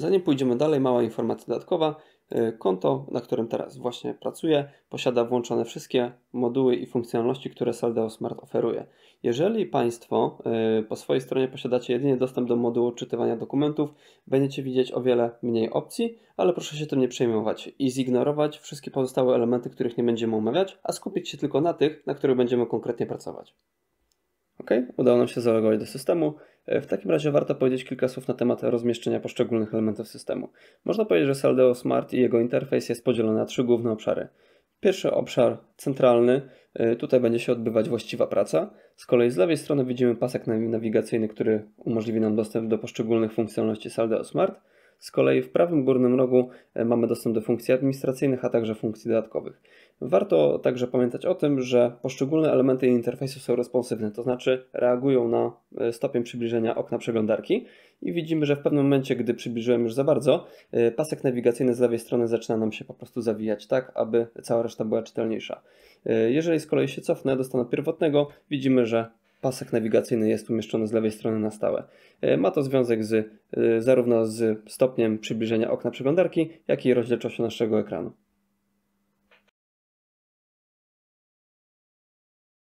Zanim pójdziemy dalej, mała informacja dodatkowa. E, konto, na którym teraz właśnie pracuję, posiada włączone wszystkie moduły i funkcjonalności, które Saldeo Smart oferuje. Jeżeli Państwo e, po swojej stronie posiadacie jedynie dostęp do modułu odczytywania dokumentów, będziecie widzieć o wiele mniej opcji, ale proszę się tym nie przejmować i zignorować wszystkie pozostałe elementy, których nie będziemy omawiać, a skupić się tylko na tych, na których będziemy konkretnie pracować udało nam się zalogować do systemu. E, w takim razie warto powiedzieć kilka słów na temat rozmieszczenia poszczególnych elementów systemu. Można powiedzieć, że Saldeo Smart i jego interfejs jest podzielony na trzy główne obszary. Pierwszy obszar centralny, e, tutaj będzie się odbywać właściwa praca. Z kolei z lewej strony widzimy pasek nawigacyjny, który umożliwi nam dostęp do poszczególnych funkcjonalności Saldeo Smart. Z kolei w prawym górnym rogu e, mamy dostęp do funkcji administracyjnych, a także funkcji dodatkowych. Warto także pamiętać o tym, że poszczególne elementy interfejsu są responsywne, to znaczy reagują na e, stopień przybliżenia okna przeglądarki i widzimy, że w pewnym momencie, gdy przybliżyłem już za bardzo, e, pasek nawigacyjny z lewej strony zaczyna nam się po prostu zawijać tak, aby cała reszta była czytelniejsza. Jeżeli z kolei się cofnę do stanu pierwotnego, widzimy, że Pasek nawigacyjny jest umieszczony z lewej strony na stałe. E, ma to związek z, e, zarówno z stopniem przybliżenia okna przeglądarki, jak i rozdzielczością naszego ekranu.